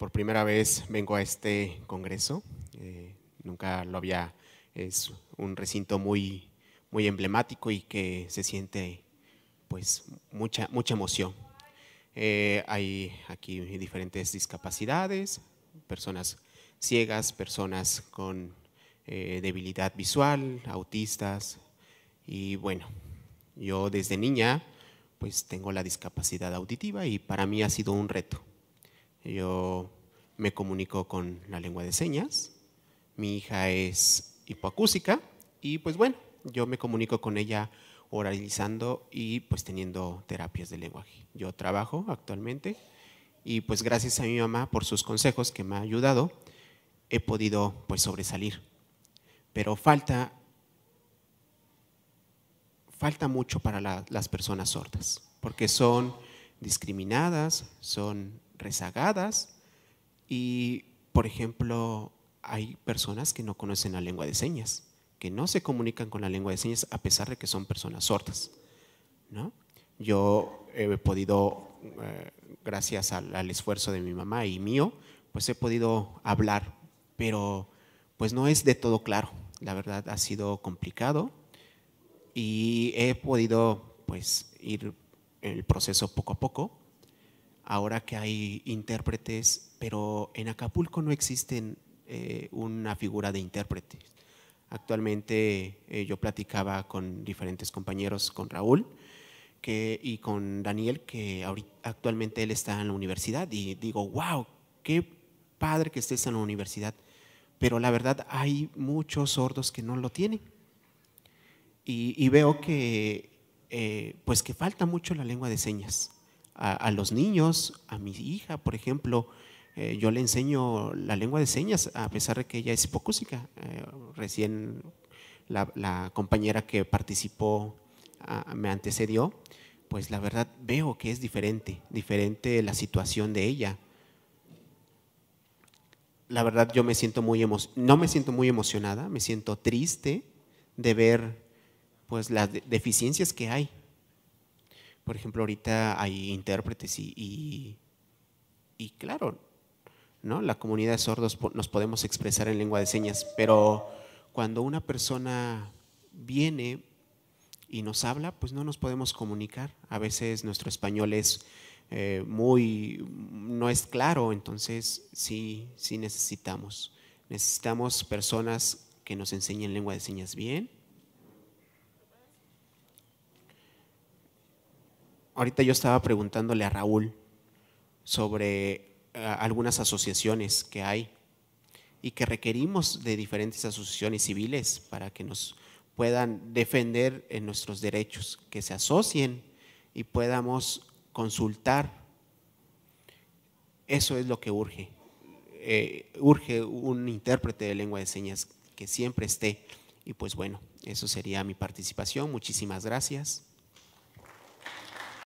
por primera vez vengo a este congreso. Eh, nunca lo había, es un recinto muy, muy emblemático y que se siente pues mucha, mucha emoción. Eh, hay aquí diferentes discapacidades, personas ciegas, personas con eh, debilidad visual, autistas y bueno, yo desde niña pues tengo la discapacidad auditiva y para mí ha sido un reto yo me comunico con la lengua de señas, mi hija es hipoacúsica y pues bueno, yo me comunico con ella oralizando y pues teniendo terapias de lenguaje. Yo trabajo actualmente y pues gracias a mi mamá por sus consejos que me ha ayudado, he podido pues sobresalir. Pero falta, falta mucho para las personas sordas, porque son discriminadas, son rezagadas y, por ejemplo, hay personas que no conocen la lengua de señas, que no se comunican con la lengua de señas a pesar de que son personas sordas. ¿no? Yo he podido, eh, gracias al, al, esfuerzo de mi mamá y mío, pues he podido hablar, pero pues no es de todo claro. La verdad ha sido complicado y he podido pues ir en el proceso poco a poco, ahora que hay intérpretes, pero en Acapulco no existen eh, una figura de intérprete. Actualmente eh, yo platicaba con diferentes compañeros, con Raúl que, y con Daniel, que actualmente él está en la universidad, y digo, wow, qué padre que estés en la universidad, pero la verdad hay muchos sordos que no lo tienen. Y, veo que, eh, pues que falta mucho la lengua de señas a, los niños, a mi hija, por ejemplo, eh, yo le enseño la lengua de señas, a pesar de que ella es hipocúsica. Eh, recién la, compañera que participó me antecedió, pues la verdad veo que es diferente, diferente la situación de ella. La verdad yo me siento muy no me siento muy emocionada, me siento triste de ver pues las deficiencias que hay por ejemplo, ahorita hay intérpretes y, y, claro, ¿no? La comunidad de sordos nos podemos expresar en lengua de señas, pero cuando una persona viene y nos habla, pues no nos podemos comunicar. A veces nuestro español es eh, muy, no es claro, entonces sí, sí necesitamos. Necesitamos personas que nos enseñen lengua de señas bien, ahorita yo estaba preguntándole a Raúl sobre eh, algunas asociaciones que hay y que requerimos de diferentes asociaciones civiles para que nos puedan defender en nuestros derechos, que se asocien y podamos consultar. Eso es lo que urge. Eh, urge un intérprete de lengua de señas que siempre esté. Y pues bueno, eso sería mi participación. Muchísimas gracias.